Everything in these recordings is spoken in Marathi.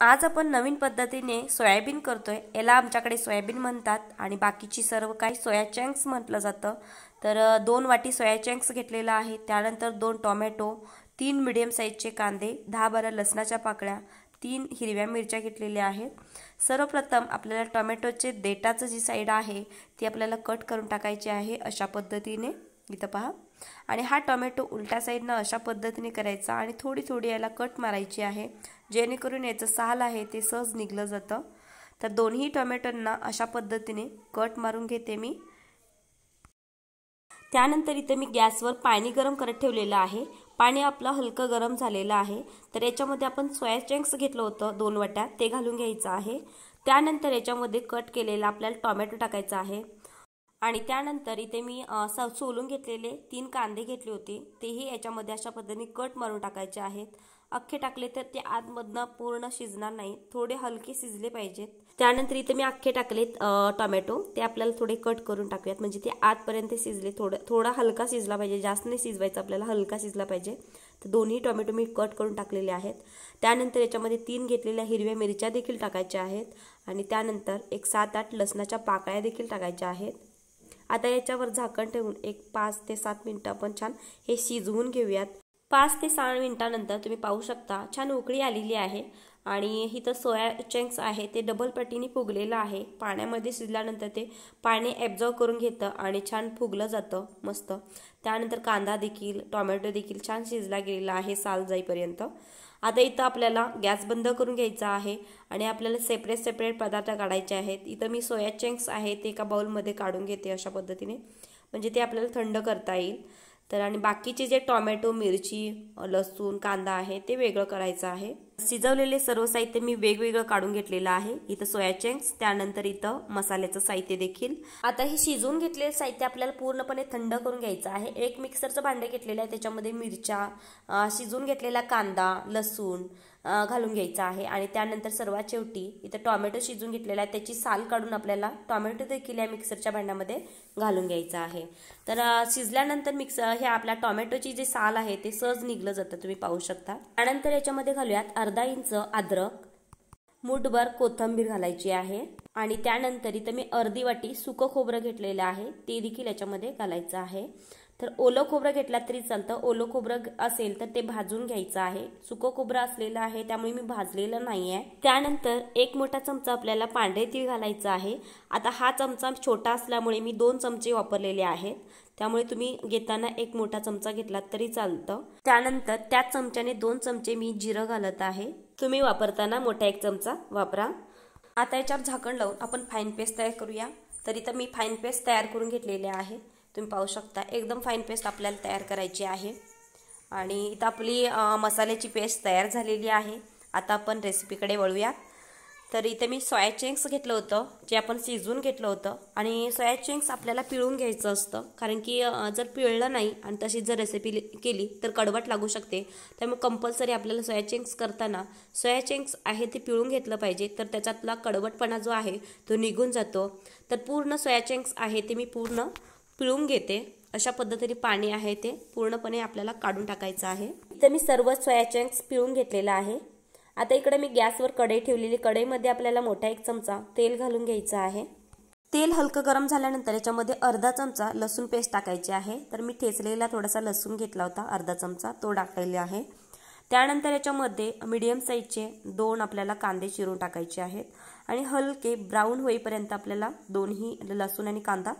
आज आपण नवीन पद्धतीने सोयाबीन करतोय याला आमच्याकडे सोयाबीन म्हणतात आणि बाकीची सर्व काही सोया चँक्स म्हटलं जातं तर दोन वाटी सोया चँक्स घेतलेलं आहे त्यानंतर दोन टोमॅटो तीन मिडियम साईजचे कांदे दहा बारा लसणाच्या पाकळ्या तीन हिरव्या मिरच्या घेतलेल्या आहेत सर्वप्रथम आपल्याला टोमॅटोचे देटाचं जी साईड आहे ती आपल्याला कट करून टाकायची आहे अशा पद्धतीने इथं पहा आणि हा टोमॅटो उलटा साईडनं अशा पद्धतीने करायचा आणि थोडी थोडी याला कट मारायची आहे जेणेकरून याचं साल आहे ते सहज निघलं जातं तर दोन्ही टोमॅटोंना अशा पद्धतीने कट मारून घेते मी त्यानंतर इथे मी गॅसवर पाणी गरम करत ठेवलेलं आहे पाणी आपलं हलकं गरम झालेलं आहे तर याच्यामध्ये आपण सोया चंक्स घेतलं होतं दोन वाट्या ते घालून घ्यायचं आहे त्यानंतर याच्यामध्ये कट केलेला आपल्याला टोमॅटो टाकायचा आहे आणि त्यानंतर इथे मी स सोलून घेतलेले तीन कांदे घेतले होते तेही याच्यामध्ये अशा पद्धतीने कट मारून टाकायचे आहेत अख्खे टाकले तर ते आतमधनं पूर्ण शिजणार नाही थोडे हलके शिजले पाहिजेत त्यानंतर इथे मी अख्खे टाकलेत टोमॅटो ते आपल्याला थोडे कट करून टाकूयात म्हणजे ते आतपर्यंत शिजले थोडं थोडा हलका शिजला पाहिजे जास्त नाही शिजवायचं आपल्याला हलका शिजला पाहिजे तर दोन्ही टोमॅटो मी कट करून टाकलेले आहेत त्यानंतर याच्यामध्ये तीन घेतलेल्या हिरव्या मिरच्या देखील टाकायच्या आहेत आणि त्यानंतर एक सात आठ लसणाच्या पाकळ्या देखील टाकायच्या आहेत आता याच्यावर झाकण ठेवून एक पाच ते सात मिनटं आपण छान हे शिजवून घेऊयात पाच ते सहा मिनिटानंतर तुम्ही पाहू शकता छान उकळी आलेली आहे आणि इथं सोया चंक्स आहे ते डबल पटीने फुगलेलं आहे पाण्यामध्ये शिजल्यानंतर ते पाणी ॲब्झॉर्व करून घेतं आणि छान फुगलं जातं मस्त त्यानंतर कांदा देखील टॉमॅटो देखील छान शिजला गेलेला आहे साल जाईपर्यंत आता इथं आपल्याला गॅस बंद करून घ्यायचा आहे आणि आपल्याला सेपरेट सेपरेट पदार्थ काढायचे आहेत इथं मी सोया चंक्स आहे ते एका बाउलमध्ये काढून घेते अशा पद्धतीने म्हणजे ते आपल्याला थंड करता येईल तर आणि बाकीचे जे टॉमॅटो मिरची लसूण कांदा आहे ते वेगळं करायचं आहे शिजवलेले सर्व साहित्य मी वेगवेगळं काढून घेतलेलं आहे इथं सोया त्यानंतर इथं मसाल्याचं साहित्य देखील आता हे शिजवून घेतलेले साहित्य आपल्याला पूर्णपणे थंड करून घ्यायचं आहे एक मिक्सरचं भांडे घेतलेलं आहे त्याच्यामध्ये मिरच्या शिजून घेतलेला कांदा लसूण घालून घ्यायचा आहे आणि त्यानंतर सर्वात शेवटी इथं टॉमॅटो शिजून घेतलेला आहे त्याची साल काढून आपल्याला टॉमॅटो देखील या मिक्सरच्या भांड्यामध्ये घालून घ्यायचा आहे तर शिजल्यानंतर मिक्सर हे आपल्या टॉमॅटोची जी साल आहे ते सहज निघलं जातं तुम्ही पाहू शकता त्यानंतर याच्यामध्ये घालूयात अर्धा इंच अद्रक मुठभर कोथंबीर घालायची आहे आणि त्यानंतर इथं मी अर्धी वाटी सुकं खोबरं घेतलेलं आहे ते देखील याच्यामध्ये घालायचं आहे तर ओलं खोबरं घेतला तरी चालतं ओलं खोबरं असेल तर ते भाजून घ्यायचं आहे सुकं खोबरं असलेलं आहे त्यामुळे मी भाजलेलं नाही आहे त्यानंतर एक मोठा चमचा आपल्याला पांढरे तीळ घालायचं आहे आता हा चमचा छोटा असल्यामुळे मी दोन चमचे वापरलेले आहेत त्यामुळे तुम्ही घेताना एक मोठा चमचा घेतला तरी चालतं त्यानंतर त्याच चमच्याने दोन चमचे मी जिरं घालत आहे तुम्ही वापरताना मोठा एक चमचा वापरा आता याच्यावर झाकण लावून आपण फाईन पेस्ट तयार करूया तरी तर मी फाईन पेस्ट तयार करून घेतलेले आहे तुम्ही पाहू शकता एकदम फाईन पेस्ट आपल्याला तयार करायची आहे आणि इथं आपली मसाल्याची पेस्ट तयार झालेली आहे आता आपण रेसिपीकडे वळूया तर इथे मी सोया घेतलं होतं जे आपण शिजवून घेतलं होतं आणि सोया आपल्याला पिळून घ्यायचं असतं कारण की जर पिळलं नाही आणि तशी जर रेसिपी केली तर कडवट लागू शकते त्यामुळे कंपल्सरी आपल्याला सोया करताना सोया आहे ते पिळून घेतलं पाहिजे तर त्याच्यातला कडवटपणा जो आहे तो निघून जातो तर पूर्ण सोया आहे ते मी पूर्ण पिळून घेते अशा पद्धतीने पाणी आहे ते पूर्णपणे आपल्याला काढून टाकायचं आहे इथे मी सर्व सोया चंक्स पिळून घेतलेला आहे आता इकडे मी गॅसवर कढई ठेवलेली कढईमध्ये आपल्याला मोठा एक चमचा तेल घालून घ्यायचं आहे तेल हलकं गरम झाल्यानंतर याच्यामध्ये अर्धा चमचा लसूण पेस्ट टाकायची आहे तर मी ठेचलेला थोडासा लसूण घेतला होता अर्धा चमचा तो टाकलेला आहे त्यानंतर याच्यामध्ये मिडियम साईजचे दोन आपल्याला कांदे चिरून टाकायचे आहेत आणि हलके ब्राऊन होईपर्यंत आपल्याला दोन्ही लसूण आणि कांदा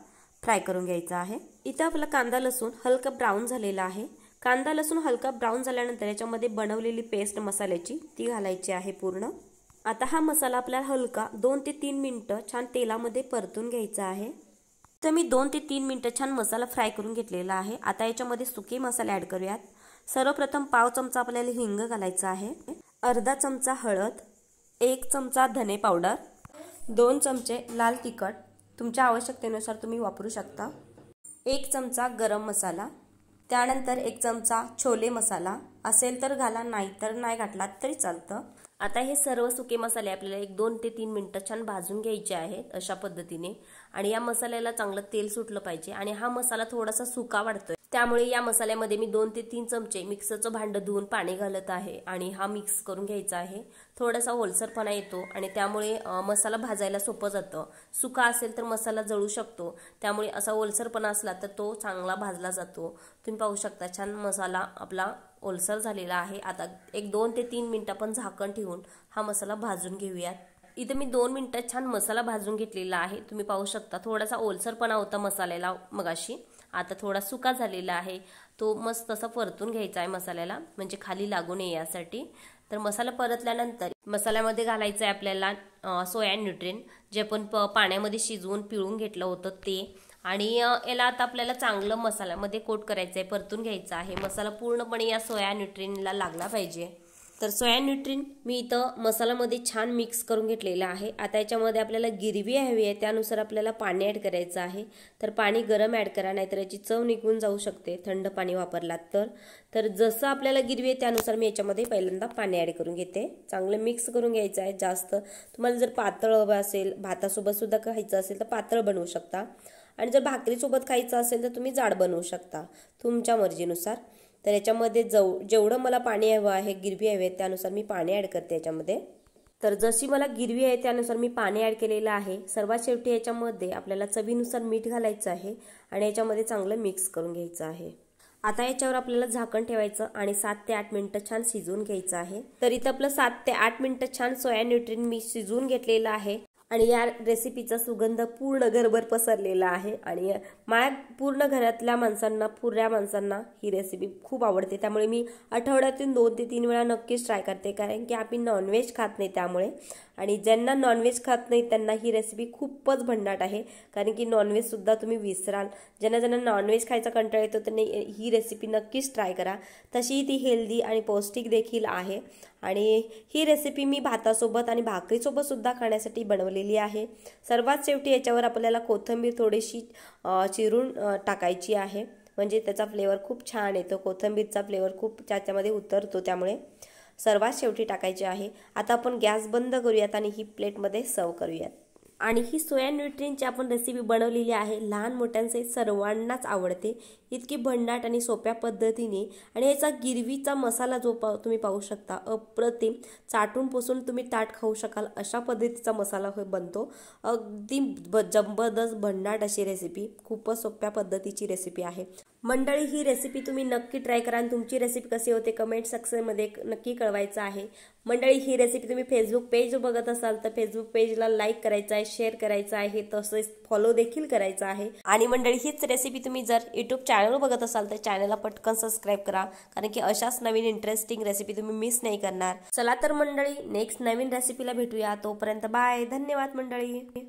फ्राय करून घ्यायचा आहे इथं आपला कांदा लसूण हलका ब्राऊन झालेला आहे कांदा लसूण हलका ब्राऊन झाल्यानंतर याच्यामध्ये बनवलेली पेस्ट मसाल्याची ती घालायची आहे पूर्ण आता हा मसाला आपल्याला हलका दोन ते तीन मिनटं छान तेलामध्ये परतून घ्यायचा आहे तर मी दोन ते तीन मिनटं छान मसाला फ्राय करून घेतलेला आहे आता याच्यामध्ये सुके मसाले ॲड करूयात सर्वप्रथम पाव चमचा आपल्याला हिंग घालायचा आहे अर्धा चमचा हळद एक चमचा धने पावडर दोन चमचे लाल तिखट तुमच्या आवश्यकतेनुसार तुम्ही वापरू शकता एक चमचा गरम मसाला त्यानंतर एक चमचा छोले मसाला असेल तर घाला नाही तर नाही घातला तरी चालतं आता हे सर्व सुके मसाले आपल्याला एक दोन ते तीन मिनटं छान भाजून घ्यायचे आहेत अशा पद्धतीने आणि या मसाल्याला चांगलं तेल सुटलं पाहिजे आणि हा मसाला थोडासा सुका वाढतोय त्यामुळे या मसाल्यामध्ये मी दोन ते तीन चमचे मिक्सरचं भांडं धुवून पाणी घालत आहे आणि हा मिक्स करून घ्यायचा आहे थोडासा ओलसरपणा येतो आणि त्यामुळे मसाला भाजायला सोपं जातं सुका असेल तर मसाला जळू शकतो त्यामुळे असा ओलसरपणा असला तर तो चांगला भाजला जातो तुम्ही पाहू शकता छान मसाला आपला ओलसर झालेला आहे आता एक दोन ते तीन मिनटं आपण झाकण ठेवून हा मसाला भाजून घेऊयात इथं मी दोन मिनटं छान मसाला भाजून घेतलेला आहे तुम्ही पाहू शकता थोडासा ओलसरपणा होता मसाल्याला मगाशी आता थोडा सुका झालेला आहे तो मस्त तसा परतून घ्यायचा आहे मसाल्याला म्हणजे खाली लागू नये यासाठी तर मसाला परतल्यानंतर मसाल्यामध्ये घालायचं आहे आपल्याला सोया न्यूट्रिन जे आपण प पाण्यामध्ये शिजवून पिळून घेतलं होतं ते आणि याला आता आपल्याला चांगलं मसाल्यामध्ये कोट करायचं आहे परतून घ्यायचं आहे मसाला पूर्णपणे या सोया न्यूट्रिनला लागला पाहिजे तर सोया न्यूट्रिन मी इथं मसाल्यामध्ये छान मिक्स करून घेतलेलं आहे आता याच्यामध्ये आपल्याला गिरवी हवी आहे त्यानुसार आपल्याला पाणी ॲड करायचं आहे तर पाणी गरम ॲड करा नाहीतर याची चव निघून जाऊ शकते थंड पाणी वापरलात तर तर जसं आपल्याला गिरवी आहे त्यानुसार मी याच्यामध्ये पहिल्यांदा पाणी ॲड करून घेते चांगलं मिक्स करून घ्यायचं आहे जास्त तुम्हाला जर पातळ हवं असेल भातासोबतसुद्धा खायचं असेल तर पातळ बनवू शकता आणि जर भाकरीसोबत खायचं असेल तर तुम्ही जाड बनवू शकता तुमच्या मर्जीनुसार तर याच्यामध्ये जव जेवढं मला पाणी हवं आहे गिरवी आहे त्यानुसार मी पाणी ॲड करते याच्यामध्ये तर जशी मला गिरवी आहे त्यानुसार मी पाणी ॲड केलेलं आहे सर्वात शेवटी याच्यामध्ये आपल्याला चवीनुसार मीठ घालायचं आहे आणि याच्यामध्ये चांगलं मिक्स करून घ्यायचं आहे आता याच्यावर आपल्याला झाकण ठेवायचं आणि सात ते आठ मिनटं छान शिजवून घ्यायचं आहे तर इथं आपलं सात ते आठ मिनटं छान सोया न्यूट्रीन मी शिजवून घेतलेलं आहे आणि या रेसिपीचा सुगंध पूर्ण घरभर पसरलेला आहे आणि माझ्या पूर्ण घरातल्या माणसांना पुऱ्या माणसांना ही रेसिपी खूप आवडते त्यामुळे मी आठवड्यातून दोन ते तीन वेळा नक्कीच ट्राय करते कारण की आम्ही नॉनव्हेज खात नाही त्यामुळे आणि ज्यांना नॉनव्हेज खात नाही त्यांना ही रेसिपी खूपच भन्नाट आहे कारण की नॉनव्हेजसुद्धा तुम्ही विसराल ज्यांना ज्यांना नॉनव्हेज खायचा कंटाळा येतो त्यांनी ही रेसिपी नक्कीच ट्राय करा तशी ती हेल्दी आणि पौष्टिक देखील आहे आणि ही रेसिपी मी भातासोबत आणि भाकरीसोबतसुद्धा खाण्यासाठी बनवलेली आहे सर्वात शेवटी याच्यावर आपल्याला कोथंबीर थोडीशी चिरून टाकायची आहे म्हणजे त्याचा फ्लेवर खूप छान येतो कोथंबीरचा फ्लेवर खूप त्याच्यामध्ये उतरतो त्यामुळे सर्वात शेवटी टाकायचे आहे आता आपण गॅस बंद करूयात आणि ही प्लेटमध्ये सर्व करूयात आणि ही सोया न्यूट्रीनची आपण रेसिपी बनवलेली आहे लहान मोठ्यांचे सर्वांनाच आवडते इतकी भन्नाट आणि सोप्या पद्धतीने आणि याचा गिरवीचा मसाला जो पा तुम्ही पाहू शकता अप्रतिम चाटून पोसून तुम्ही ताट खाऊ शकाल अशा पद्धतीचा मसाला हो बनतो अगदी ब जबरदस्त भन्नाट अशी रेसिपी खूपच सोप्या पद्धतीची रेसिपी आहे मंडळी ही रेसिपी तुम्ही नक्की ट्राय करा आणि तुमची रेसिपी कशी होते कमेंट सेक्शनमध्ये नक्की कळवायचं आहे मंडळी ही रेसिपी तुम्ही फेसबुक पेज बघत असाल तर फेसबुक पेजला लाईक करायचं आहे शेअर करायचं आहे तसंच फॉलो देखील करायचं आहे आणि मंडळी हीच रेसिपी तुम्ही जर यूट्यूब चॅनल बघत असाल तर चॅनलला पटकन सबस्क्राईब करा कारण की अशाच नवीन इंटरेस्टिंग रेसिपी तुम्ही मिस नाही करणार चला तर मंडळी नेक्स्ट नवीन रेसिपीला भेटूया तोपर्यंत बाय धन्यवाद मंडळी